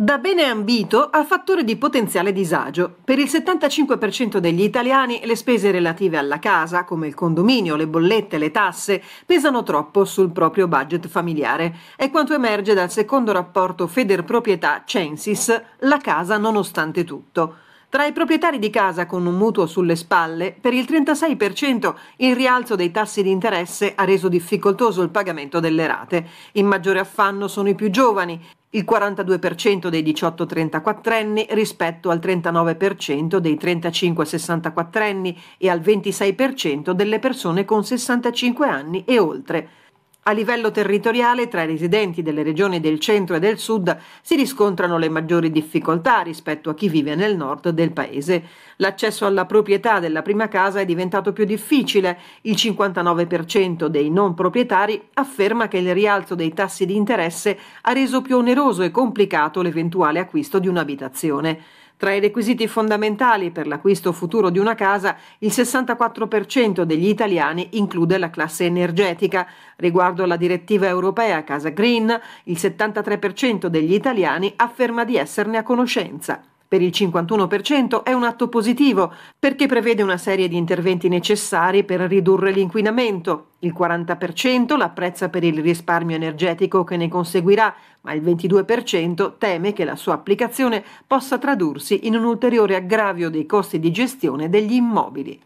Da bene ambito a fattore di potenziale disagio. Per il 75% degli italiani le spese relative alla casa, come il condominio, le bollette, le tasse, pesano troppo sul proprio budget familiare. È quanto emerge dal secondo rapporto Feder Proprietà Censis, La casa nonostante tutto. Tra i proprietari di casa con un mutuo sulle spalle, per il 36% il rialzo dei tassi di interesse ha reso difficoltoso il pagamento delle rate. In maggiore affanno sono i più giovani, il 42% dei 18-34 anni rispetto al 39% dei 35-64 anni e al 26% delle persone con 65 anni e oltre. A livello territoriale, tra i residenti delle regioni del centro e del sud si riscontrano le maggiori difficoltà rispetto a chi vive nel nord del paese. L'accesso alla proprietà della prima casa è diventato più difficile. Il 59% dei non proprietari afferma che il rialzo dei tassi di interesse ha reso più oneroso e complicato l'eventuale acquisto di un'abitazione. Tra i requisiti fondamentali per l'acquisto futuro di una casa, il 64% degli italiani include la classe energetica. Riguardo alla direttiva europea Casa Green, il 73% degli italiani afferma di esserne a conoscenza. Per il 51% è un atto positivo perché prevede una serie di interventi necessari per ridurre l'inquinamento. Il 40% l'apprezza per il risparmio energetico che ne conseguirà, ma il 22% teme che la sua applicazione possa tradursi in un ulteriore aggravio dei costi di gestione degli immobili.